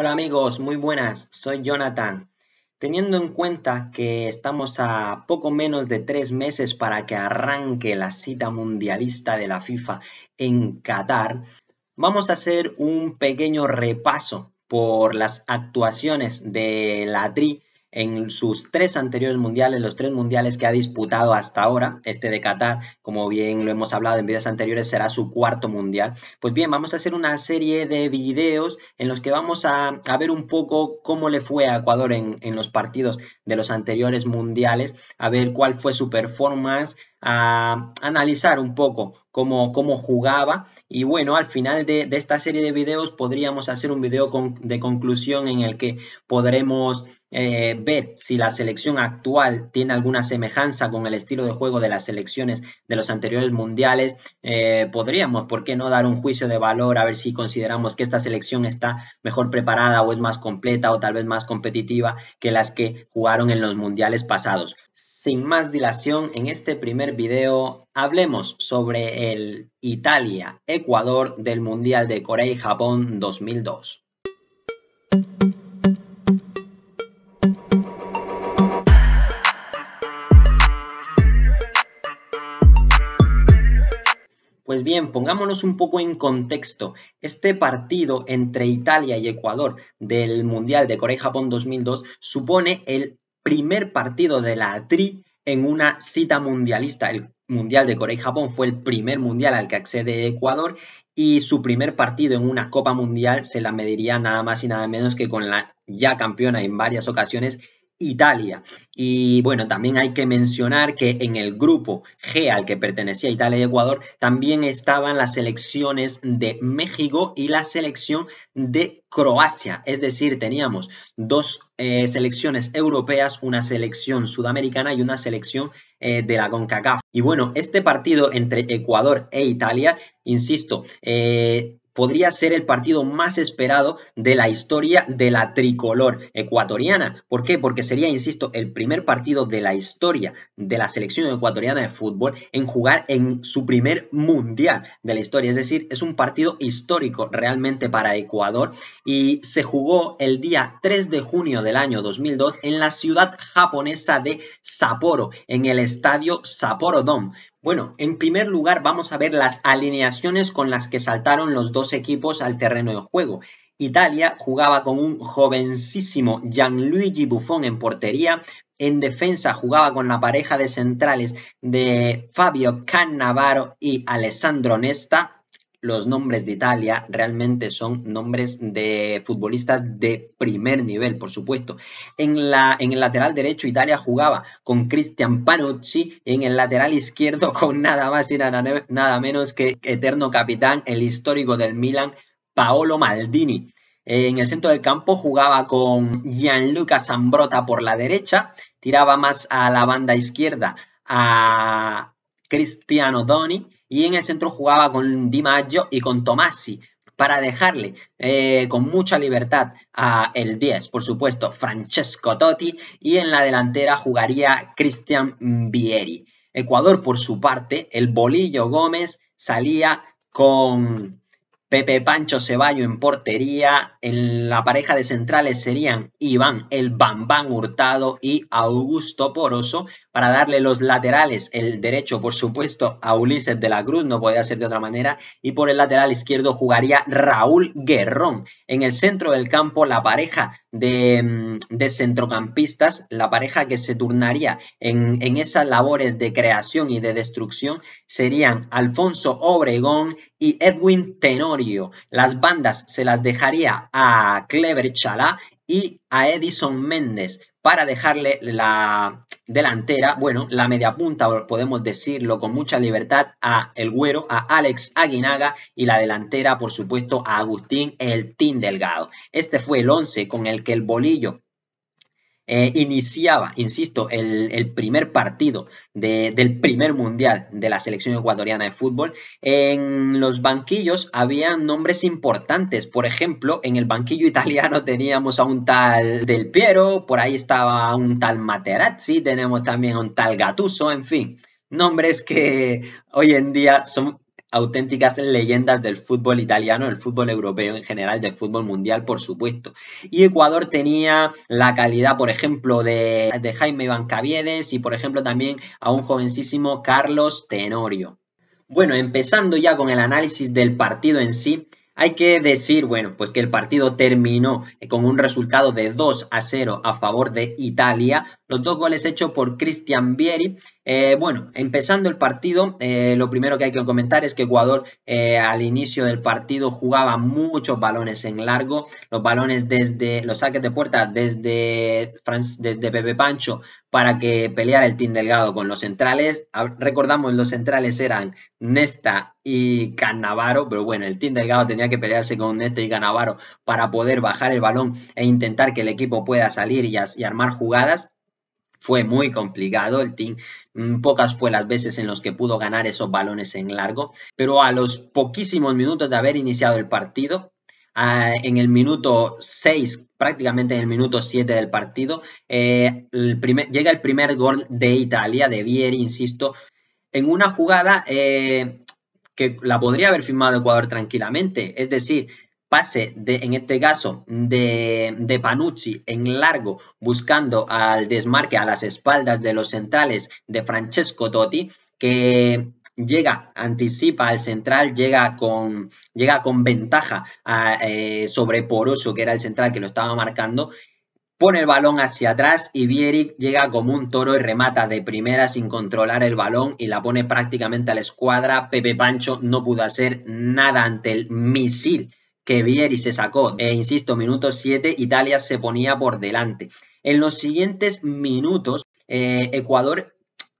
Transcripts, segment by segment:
Hola amigos, muy buenas, soy Jonathan. Teniendo en cuenta que estamos a poco menos de tres meses para que arranque la cita mundialista de la FIFA en Qatar, vamos a hacer un pequeño repaso por las actuaciones de la TRI en sus tres anteriores mundiales, los tres mundiales que ha disputado hasta ahora, este de Qatar, como bien lo hemos hablado en videos anteriores, será su cuarto mundial. Pues bien, vamos a hacer una serie de videos en los que vamos a, ver un poco cómo le fue a Ecuador en, en los partidos de los anteriores mundiales, a ver cuál fue su performance, a analizar un poco cómo, jugaba. Y bueno, al final de, esta serie de videos podríamos hacer un video de conclusión en el que podremos eh, ver si la selección actual tiene alguna semejanza con el estilo de juego de las selecciones de los anteriores mundiales. Eh, podríamos, ¿por qué no dar un juicio de valor a ver si consideramos que esta selección está mejor preparada o es más completa o tal vez más competitiva que las que jugaron en los mundiales pasados? Sin más dilación, en este primer video hablemos sobre el Italia-Ecuador del Mundial de Corea y Japón 2002. Pues bien, pongámonos un poco en contexto. Este partido entre Italia y Ecuador del Mundial de Corea y Japón 2002 supone el primer partido de la tri en una cita mundialista. El Mundial de Corea y Japón fue el primer mundial al que accede Ecuador y su primer partido en una Copa Mundial se la mediría nada más y nada menos que con la ya campeona en varias ocasiones Italia. Y bueno, también hay que mencionar que en el grupo G al que pertenecía Italia y Ecuador, también estaban las selecciones de México y la selección de Croacia. Es decir, teníamos dos eh, selecciones europeas, una selección sudamericana y una selección eh, de la CONCACAF. Y bueno, este partido entre Ecuador e Italia, insisto, eh, podría ser el partido más esperado de la historia de la tricolor ecuatoriana. ¿Por qué? Porque sería, insisto, el primer partido de la historia de la selección ecuatoriana de fútbol en jugar en su primer mundial de la historia. Es decir, es un partido histórico realmente para Ecuador y se jugó el día 3 de junio del año 2002 en la ciudad japonesa de Sapporo, en el estadio Sapporo Dome. Bueno, en primer lugar vamos a ver las alineaciones con las que saltaron los dos equipos al terreno de juego. Italia jugaba con un jovencísimo Gianluigi Buffon en portería. En defensa jugaba con la pareja de centrales de Fabio Cannavaro y Alessandro Nesta los nombres de Italia realmente son nombres de futbolistas de primer nivel, por supuesto. En, la, en el lateral derecho Italia jugaba con Cristian Panucci, en el lateral izquierdo con nada más y nada, nada menos que eterno capitán, el histórico del Milan, Paolo Maldini. En el centro del campo jugaba con Gianluca Zambrota por la derecha, tiraba más a la banda izquierda a Cristiano Doni y en el centro jugaba con Di Maggio y con Tomasi para dejarle eh, con mucha libertad a el 10, por supuesto, Francesco Totti y en la delantera jugaría Cristian Vieri. Ecuador, por su parte, el bolillo Gómez salía con Pepe Pancho Ceballo en portería. En la pareja de centrales serían Iván el Bambán Hurtado y Augusto Poroso. Para darle los laterales, el derecho, por supuesto, a Ulises de la Cruz, no podía ser de otra manera. Y por el lateral izquierdo jugaría Raúl Guerrón. En el centro del campo, la pareja de, mm, centrocampistas, la pareja que se turnaría en, en esas labores de creación y de destrucción, serían Alfonso Obregón y Edwin Tenor las bandas se las dejaría a Clever Chalá y a Edison Méndez para dejarle la delantera, bueno, la media punta, podemos decirlo con mucha libertad, a El Güero, a Alex Aguinaga y la delantera, por supuesto, a Agustín El Tin Delgado. Este fue el once con el que el bolillo eh, iniciaba, insisto, el, primer partido del primer mundial de la selección ecuatoriana de fútbol, en los banquillos había nombres importantes. Por ejemplo, en el banquillo italiano teníamos a un tal Del Piero, por ahí estaba un tal Materazzi, tenemos también a un tal Gatuso, en fin nombres que hoy en día son auténticas leyendas del fútbol italiano, del fútbol europeo en general, del fútbol mundial, por supuesto. Y Ecuador tenía la calidad, por ejemplo, de, de Jaime Bancaviedes y, por ejemplo, también a un jovencísimo Carlos Tenorio. Bueno, empezando ya con el análisis del partido en sí, hay que decir, bueno, pues que el partido terminó con un resultado de 2 a 0 a favor de Italia. Los dos goles hechos por Cristian Vieri eh, bueno, empezando el partido, eh, lo primero que hay que comentar es que Ecuador eh, al inicio del partido jugaba muchos balones en largo, los balones desde los saques de puerta desde, desde Pepe Pancho para que peleara el team delgado con los centrales. Ah, recordamos, los centrales eran Nesta y Cannavaro, pero bueno, el team delgado tenía que pelearse con Nesta y Cannavaro para poder bajar el balón e intentar que el equipo pueda salir y armar jugadas. Fue muy complicado, el team mm, pocas fue las veces en los que pudo ganar esos balones en largo, pero a los poquísimos minutos de haber iniciado el partido, ah, en el minuto 6, prácticamente en el minuto 7 del partido, eh, llega el primer gol de Italia, de Vieri, insisto, en una jugada eh, que la podría haber firmado Ecuador tranquilamente. Es decir, pase de, en este caso de, de, Panucci en largo buscando al desmarque a las espaldas de los centrales de Francesco Totti que llega, anticipa al central, llega con, llega con ventaja eh, sobre Poroso que era el central que lo estaba marcando pone el balón hacia atrás y Vieri llega como un toro y remata de primera sin controlar el balón y la pone prácticamente a la escuadra. Pepe Pancho no pudo hacer nada ante el misil que Vieri se sacó. E insisto, minuto 7, Italia se ponía por delante. En los siguientes minutos, eh, Ecuador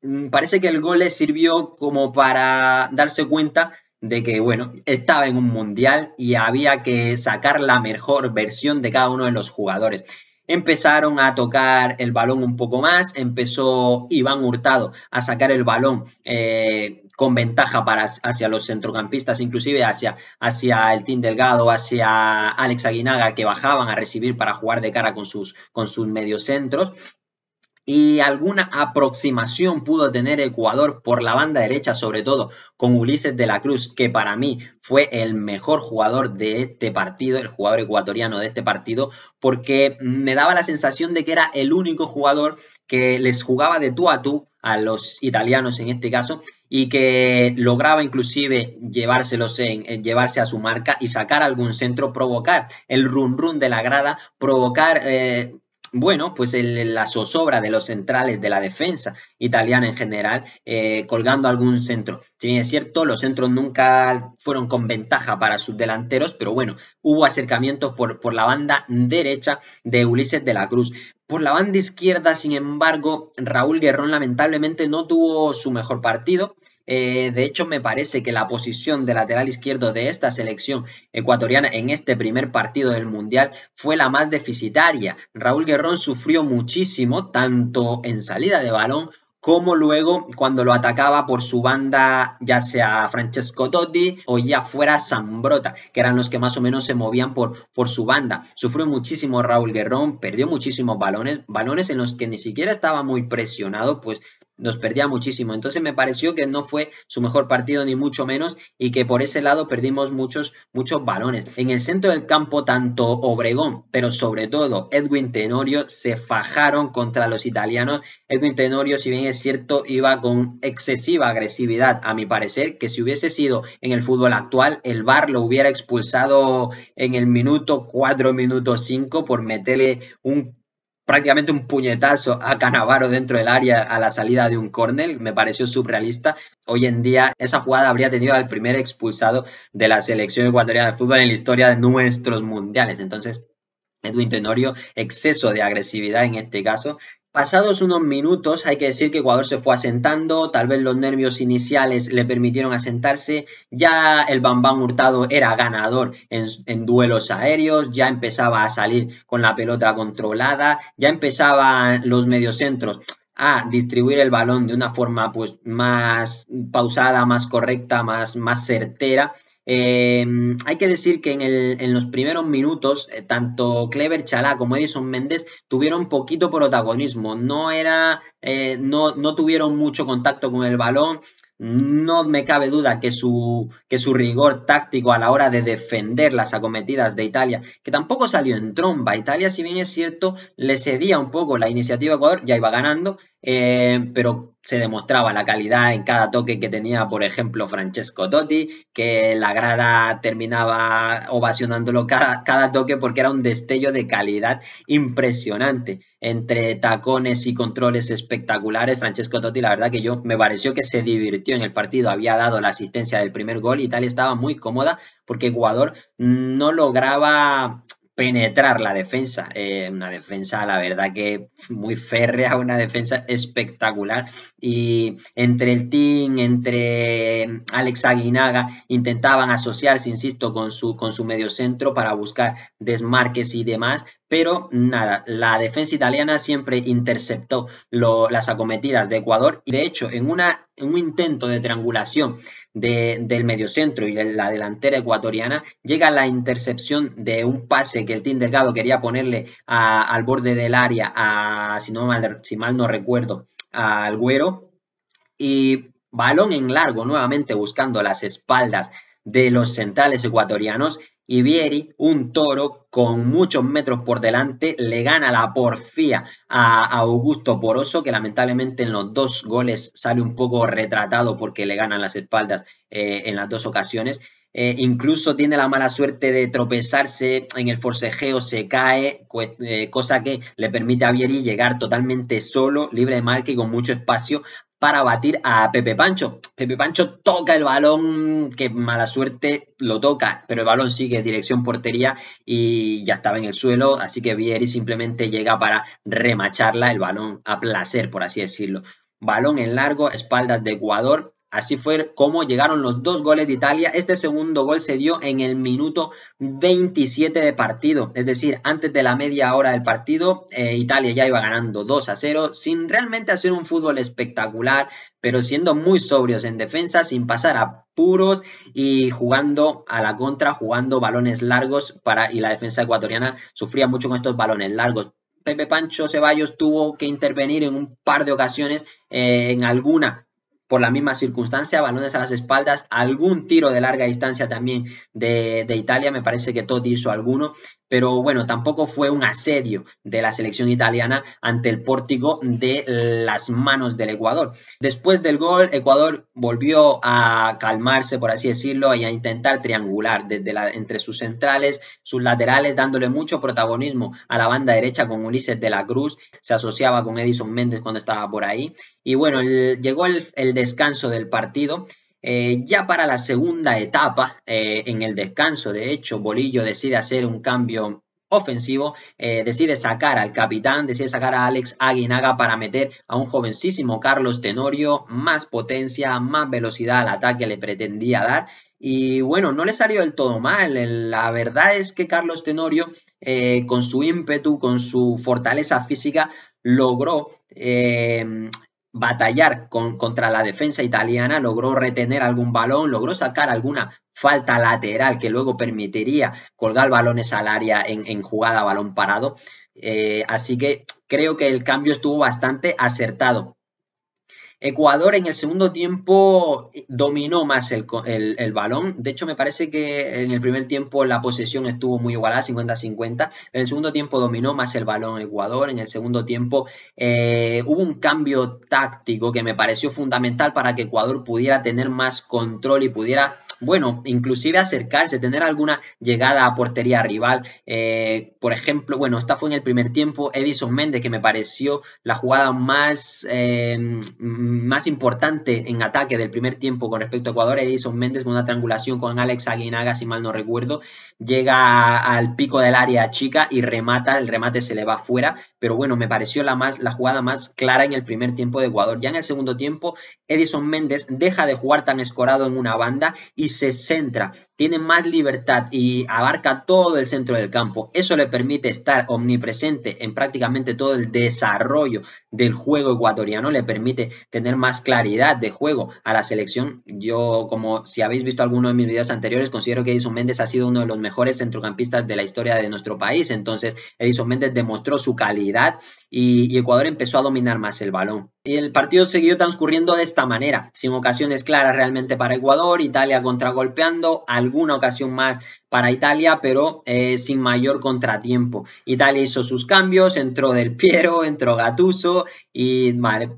mm, parece que el gol le sirvió como para darse cuenta de que, bueno, estaba en un mundial y había que sacar la mejor versión de cada uno de los jugadores. Empezaron a tocar el balón un poco más, empezó Iván Hurtado a sacar el balón eh, con ventaja para, hacia los centrocampistas, inclusive hacia, hacia el Team Delgado, hacia Alex Aguinaga, que bajaban a recibir para jugar de cara con sus, con sus mediocentros y alguna aproximación pudo tener Ecuador por la banda derecha, sobre todo con Ulises de la Cruz, que para mí fue el mejor jugador de este partido, el jugador ecuatoriano de este partido, porque me daba la sensación de que era el único jugador que les jugaba de tú a tú a los italianos en este caso y que lograba inclusive llevárselos en, llevarse a su marca y sacar algún centro, provocar el run run de la grada, provocar eh, bueno, pues la zozobra de los centrales de la defensa italiana en general, eh, colgando algún centro. Si bien es cierto, los centros nunca fueron con ventaja para sus delanteros, pero bueno, hubo acercamientos por, por la banda derecha de Ulises de la Cruz. Por la banda izquierda, sin embargo, Raúl Guerrón lamentablemente no tuvo su mejor partido. Eh, de hecho, me parece que la posición de lateral izquierdo de esta selección ecuatoriana en este primer partido del Mundial fue la más deficitaria. Raúl Guerrón sufrió muchísimo, tanto en salida de balón como luego cuando lo atacaba por su banda, ya sea Francesco Totti o ya fuera Zambrota, que eran los que más o menos se movían por, por su banda. Sufrió muchísimo Raúl Guerrón, perdió muchísimos balones, balones en los que ni siquiera estaba muy presionado, pues nos perdía muchísimo. Entonces me pareció que no fue su mejor partido ni mucho menos y que por ese lado perdimos muchos, muchos balones. En el centro del campo, tanto Obregón, pero sobre todo Edwin Tenorio se fajaron contra los italianos. Edwin Tenorio, si bien es cierto, iba con excesiva agresividad, a mi parecer, que si hubiese sido en el fútbol actual, el VAR lo hubiera expulsado en el minuto 4, minuto 5 por meterle un prácticamente un puñetazo a Canavaro dentro del área a la salida de un córner, me pareció surrealista. Hoy en día esa jugada habría tenido al primer expulsado de la selección ecuatoriana de fútbol en la historia de nuestros mundiales. Entonces, Edwin Tenorio, exceso de agresividad en este caso, Pasados unos minutos, hay que decir que Ecuador se fue asentando, tal vez los nervios iniciales le permitieron asentarse, ya el Bambán Hurtado era ganador en, duelos aéreos, ya empezaba a salir con la pelota controlada, ya empezaban los mediocentros a distribuir el balón de una forma pues más pausada, más correcta, más, más certera eh, hay que decir que en, los primeros minutos, eh, tanto Clever Chalá como Edison Méndez tuvieron poquito protagonismo. No era, eh, no, no tuvieron mucho contacto con el balón. No me cabe duda que su, que su rigor táctico a la hora de defender las acometidas de Italia, que tampoco salió en tromba. Italia, si bien es cierto, le cedía un poco la iniciativa a Ecuador, ya iba ganando, eh, pero se demostraba la calidad en cada toque que tenía, por ejemplo, Francesco Totti, que la grada terminaba ovacionándolo cada, cada toque porque era un destello de calidad impresionante. Entre tacones y controles espectaculares, Francesco Totti, la verdad que yo me pareció que se divirtió en el partido, había dado la asistencia del primer gol y tal, estaba muy cómoda porque Ecuador no lograba penetrar la defensa. Eh, una defensa, la verdad que muy férrea, una defensa espectacular. Y entre el team, entre Alex Aguinaga, intentaban asociarse, insisto, con su, con su mediocentro para buscar desmarques y demás. Pero nada, la defensa italiana siempre interceptó las acometidas de Ecuador y de hecho en, una, un intento de triangulación de, del centro y de la delantera ecuatoriana llega la intercepción de un pase que el Team Delgado quería ponerle al borde del área, a, si, no mal, si mal no recuerdo, al Güero. Y balón en largo nuevamente buscando las espaldas de los centrales ecuatorianos y Vieri, un toro con muchos metros por delante, le gana la porfía a Augusto Poroso, que lamentablemente en los dos goles sale un poco retratado porque le ganan las espaldas eh, en las dos ocasiones. Eh, incluso tiene la mala suerte de tropezarse en el forcejeo, se cae, eh, cosa que le permite a Vieri llegar totalmente solo, libre de marca y con mucho espacio para batir a Pepe Pancho. Pepe Pancho toca el balón, que mala suerte lo toca, pero el balón sigue dirección portería y ya estaba en el suelo, así que Vieri simplemente llega para remacharla el balón a placer, por así decirlo. Balón en largo, espaldas de Ecuador, Así fue como llegaron los dos goles de Italia. Este segundo gol se dio en el minuto 27 de partido, es decir, antes de la media hora del partido, eh, Italia ya iba ganando 2 a 0, sin realmente hacer un fútbol espectacular, pero siendo muy sobrios en defensa, sin pasar a puros y jugando a la contra, jugando balones largos para y la defensa ecuatoriana sufría mucho con estos balones largos. Pepe Pancho Ceballos tuvo que intervenir en un par de ocasiones, eh, en alguna por la misma circunstancia, balones a las espaldas, algún tiro de larga distancia también de, de Italia, me parece que Totti hizo alguno, pero bueno, tampoco fue un asedio de la selección italiana ante el pórtico de las manos del Ecuador. Después del gol, Ecuador volvió a calmarse, por así decirlo, y a intentar triangular desde entre sus centrales, sus laterales, dándole mucho protagonismo a la banda derecha con Ulises de la Cruz, se asociaba con Edison Méndez cuando estaba por ahí. Y bueno, llegó el descanso del partido eh, ya para la segunda etapa, eh, en el descanso, de hecho, Bolillo decide hacer un cambio ofensivo, eh, decide sacar al capitán, decide sacar a Alex Aguinaga para meter a un jovencísimo Carlos Tenorio, más potencia, más velocidad al ataque le pretendía dar. Y bueno, no le salió del todo mal. La verdad es que Carlos Tenorio, con su ímpetu, con su fortaleza física, logró batallar con, contra la defensa italiana, logró retener algún balón, logró sacar alguna falta lateral que luego permitiría colgar balones al área en, jugada balón parado. Eh, así que creo que el cambio estuvo bastante acertado. Ecuador en el segundo tiempo eh, dominó más el, balón. De hecho, me parece que en el primer tiempo la posesión estuvo muy igualada, 50-50. En el segundo tiempo dominó más el balón Ecuador. En el segundo tiempo eh, hubo un cambio táctico que me pareció fundamental para que Ecuador pudiera tener más control y pudiera bueno, inclusive acercarse, tener alguna llegada a portería rival. Eh, por ejemplo, bueno, esta fue en el primer tiempo, Edison Méndez, que me pareció la jugada más, em, más importante en ataque del primer tiempo con respecto a Ecuador. Edison Méndez con una triangulación con Alex Aguinaga, si mal no recuerdo, llega al pico del área chica y remata, el remate se le va fuera, pero bueno, me pareció la, más, la jugada más clara en el primer tiempo de Ecuador. Ya en el segundo tiempo, Edison Méndez deja de jugar tan escorado en una banda y se centra, tiene más libertad y abarca todo el centro del campo. Eso le permite estar omnipresente en prácticamente todo el desarrollo del juego ecuatoriano, le permite tener más claridad de juego a la selección. Yo, como si habéis visto alguno de mis videos anteriores, considero que Edison Méndez ha sido uno de los mejores centrocampistas de la historia de nuestro país. Entonces, Edison Méndez demostró su calidad y Ecuador empezó a dominar más el balón. Y el partido siguió transcurriendo de esta manera, sin ocasiones claras realmente para Ecuador, Italia contragolpeando, alguna ocasión más para Italia, pero eh, sin mayor contratiempo. Italia hizo sus cambios, entró Del Piero, entró Gatuso y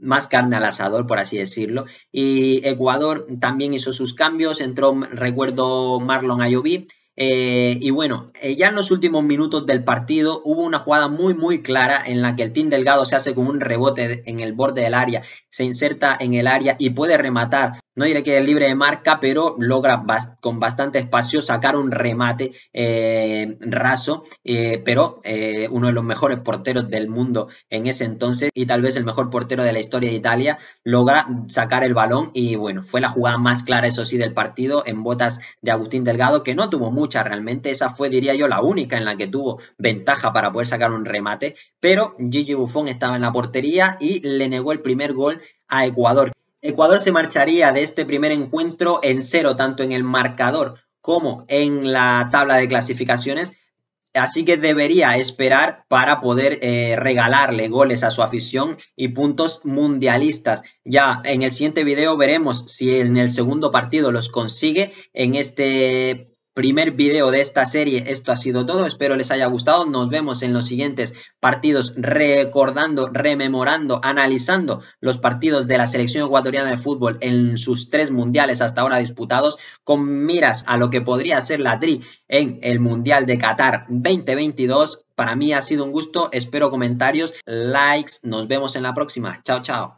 más carne al asador, por así decirlo. Y Ecuador también hizo sus cambios, entró, recuerdo, Marlon Ayoví eh, y bueno, eh, ya en los últimos minutos del partido hubo una jugada muy muy clara en la que el Team Delgado se hace con un rebote en el borde del área, se inserta en el área y puede rematar no diré que es libre de marca, pero logra con bastante espacio sacar un remate eh, raso, eh, pero eh, uno de los mejores porteros del mundo en ese entonces y tal vez el mejor portero de la historia de Italia, logra sacar el balón y bueno, fue la jugada más clara, eso sí, del partido en botas de Agustín Delgado, que no tuvo mucha realmente, esa fue, diría yo, la única en la que tuvo ventaja para poder sacar un remate, pero Gigi Buffon estaba en la portería y le negó el primer gol a Ecuador. Ecuador se marcharía de este primer encuentro en cero, tanto en el marcador como en la tabla de clasificaciones, Así que debería esperar para poder eh, regalarle goles a su afición y puntos mundialistas. Ya en el siguiente video veremos si en el segundo partido los consigue. En este primer video de esta serie. Esto ha sido todo, espero les haya gustado. Nos vemos en los siguientes partidos recordando, rememorando, analizando los partidos de la selección ecuatoriana de fútbol en sus tres mundiales hasta ahora disputados con miras a lo que podría ser la tri en el Mundial de Qatar 2022. Para mí ha sido un gusto, espero comentarios, likes, nos vemos en la próxima. Chao, chao.